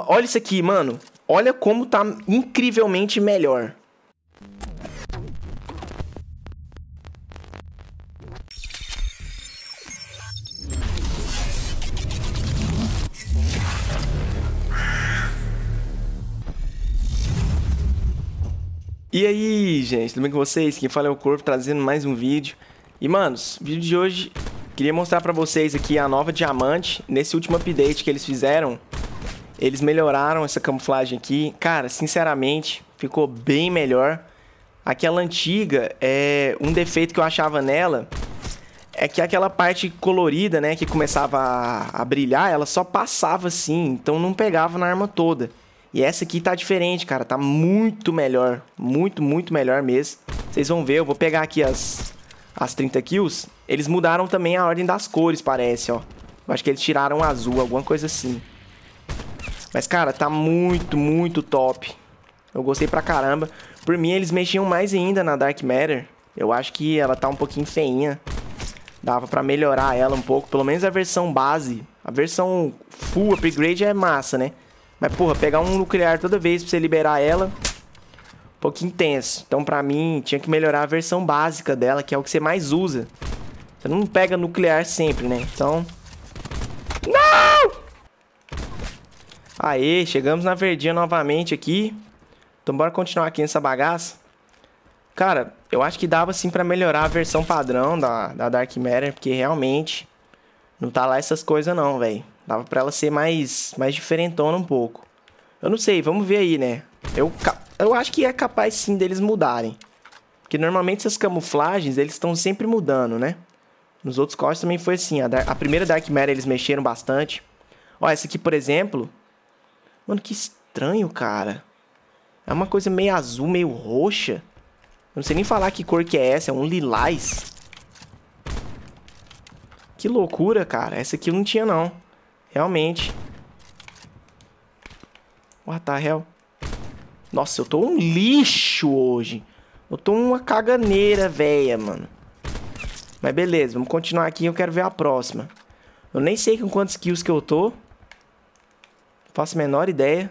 Olha isso aqui, mano. Olha como tá incrivelmente melhor. E aí, gente, tudo bem com vocês? Quem fala é o Corpo, trazendo mais um vídeo. E, manos, o vídeo de hoje, queria mostrar pra vocês aqui a nova diamante. Nesse último update que eles fizeram, eles melhoraram essa camuflagem aqui. Cara, sinceramente, ficou bem melhor. Aquela antiga, é um defeito que eu achava nela é que aquela parte colorida, né, que começava a, a brilhar, ela só passava assim, então não pegava na arma toda. E essa aqui tá diferente, cara, tá muito melhor, muito, muito melhor mesmo. Vocês vão ver, eu vou pegar aqui as, as 30 kills. Eles mudaram também a ordem das cores, parece, ó. Eu acho que eles tiraram azul, alguma coisa assim. Mas, cara, tá muito, muito top. Eu gostei pra caramba. Por mim, eles mexiam mais ainda na Dark Matter. Eu acho que ela tá um pouquinho feinha. Dava pra melhorar ela um pouco. Pelo menos a versão base. A versão full upgrade é massa, né? Mas, porra, pegar um nuclear toda vez pra você liberar ela... Um pouco intenso. Então, pra mim, tinha que melhorar a versão básica dela, que é o que você mais usa. Você não pega nuclear sempre, né? Então... Não! Aê, chegamos na verdinha novamente aqui. Então bora continuar aqui nessa bagaça. Cara, eu acho que dava sim para melhorar a versão padrão da, da Dark Matter, porque realmente não tá lá essas coisas não, velho. Dava pra ela ser mais, mais diferentona um pouco. Eu não sei, vamos ver aí, né? Eu, eu acho que é capaz sim deles mudarem. Porque normalmente essas camuflagens, eles estão sempre mudando, né? Nos outros cortes também foi assim. A, a primeira Dark Matter eles mexeram bastante. Ó, essa aqui, por exemplo, Mano, que estranho, cara. É uma coisa meio azul, meio roxa. Eu não sei nem falar que cor que é essa, é um lilás. Que loucura, cara. Essa aqui eu não tinha, não. Realmente. What the hell? Nossa, eu tô um lixo hoje. Eu tô uma caganeira, velha, mano. Mas beleza, vamos continuar aqui. Eu quero ver a próxima. Eu nem sei com quantos kills que eu tô. Faço a menor ideia.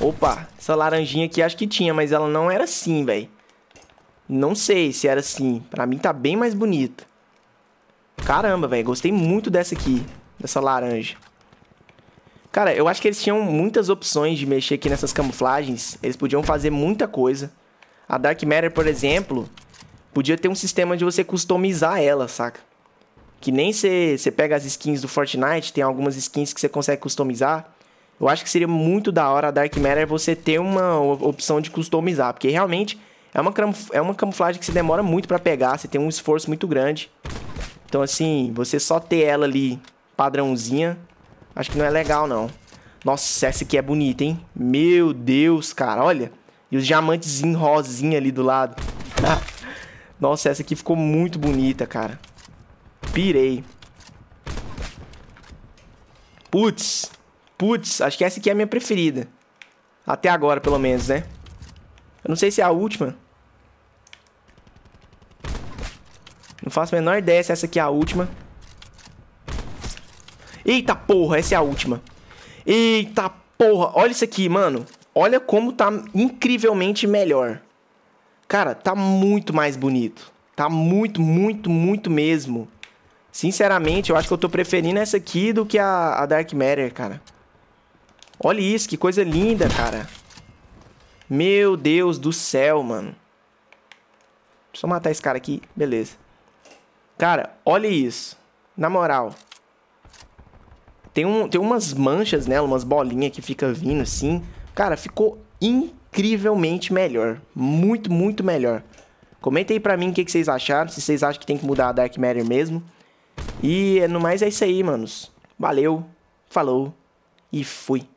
Opa, essa laranjinha aqui acho que tinha, mas ela não era assim, velho. Não sei se era assim. Pra mim tá bem mais bonita. Caramba, velho. Gostei muito dessa aqui. Dessa laranja. Cara, eu acho que eles tinham muitas opções de mexer aqui nessas camuflagens. Eles podiam fazer muita coisa. A Dark Matter, por exemplo, podia ter um sistema de você customizar ela, saca? que nem você pega as skins do Fortnite, tem algumas skins que você consegue customizar. Eu acho que seria muito da hora a Dark Matter você ter uma opção de customizar, porque realmente é uma, é uma camuflagem que se demora muito para pegar, você tem um esforço muito grande. Então assim, você só ter ela ali padrãozinha, acho que não é legal não. Nossa, essa aqui é bonita, hein? Meu Deus, cara, olha. E os diamantes em rosinha ali do lado. Nossa, essa aqui ficou muito bonita, cara. Pirei. Putz. Putz, acho que essa aqui é a minha preferida. Até agora, pelo menos, né? Eu não sei se é a última. Não faço a menor ideia se essa aqui é a última. Eita porra, essa é a última. Eita porra, olha isso aqui, mano. Olha como tá incrivelmente melhor. Cara, tá muito mais bonito. Tá muito, muito, muito mesmo. Sinceramente, eu acho que eu tô preferindo essa aqui do que a, a Dark Matter, cara. Olha isso, que coisa linda, cara. Meu Deus do céu, mano. Deixa eu matar esse cara aqui. Beleza. Cara, olha isso. Na moral. Tem, um, tem umas manchas nela, umas bolinhas que fica vindo assim. Cara, ficou incrivelmente melhor. Muito, muito melhor. Comenta aí pra mim o que, que vocês acharam. Se vocês acham que tem que mudar a Dark Matter mesmo. E é no mais é isso aí, manos. Valeu, falou e fui.